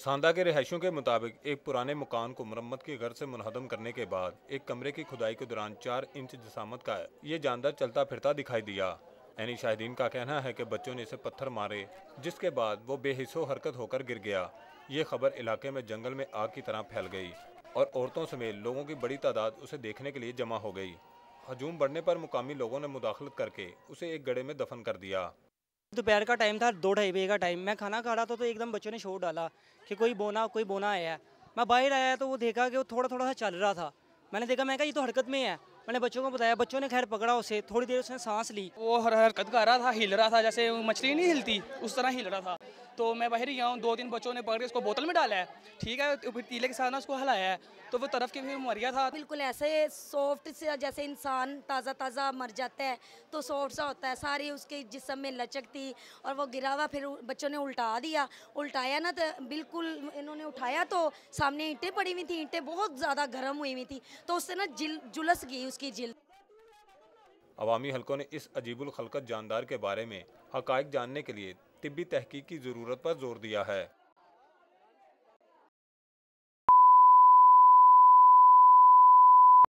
सांदा के रहायशों के मुताबिक एक पुराने मकान को मरम्मत के घर से मुनहदम करने के बाद एक कमरे की खुदाई के दौरान चार इंच जसामत का ये जानदार चलता फिरता दिखाई दिया एनी शाहिदीन का कहना है कि बच्चों ने इसे पत्थर मारे जिसके बाद वो बेहिसो हरकत होकर गिर गया ये खबर इलाके में जंगल में आग की तरह फैल गई और औरतों समेत लोगों की बड़ी तादाद उसे देखने के लिए जमा हो गई हजूम बढ़ने पर मुकामी लोगों ने मुदाखलत करके उसे एक गड़े में दफन कर दिया दोपहर का टाइम था दो ढाई बजे का टाइम मैं खाना खा रहा था तो एकदम बच्चों ने शोर डाला कि कोई बोना कोई बोना आया है मैं बाहर आया तो वो देखा कि वो थोड़ा थोड़ा सा चल रहा था मैंने देखा मैं कहा ये तो हरकत में है मैंने बच्चों को बताया बच्चों ने खैर पकड़ा उसे थोड़ी देर उसने सांस ली वो हर हरकत कर रहा था हिल रहा था जैसे मछली नहीं हिलती उस तरह हिल रहा था तो मैं बाहर ही गया हूँ दो तीन बच्चों ने पकड़ के उसको बोतल में डाला है ठीक है तो फिर तीले के साथ ना उसको हलाया है तो वो तरफ के भी मर गया था बिल्कुल ऐसे सॉफ्ट से जैसे इंसान ताज़ा ताज़ा मर जाता है तो सॉफ्ट सा होता है सारी उसके जिसम में लचक थी और वो गिरा हुआ फिर बच्चों ने उल्टा दिया उल्टाया ना तो बिल्कुल इन्होंने उठाया तो सामने ईंटें पड़ी हुई थी ईंटें बहुत ज़्यादा गर्म हुई हुई थी तो उससे ना जिल जुलस गई उसकी जिल अवामी हलकों ने इस अजीबुल खलकत जानदार के बारे में हकायक जानने के लिए तिब्बी तहकीक की ज़रूरत पर जोर दिया है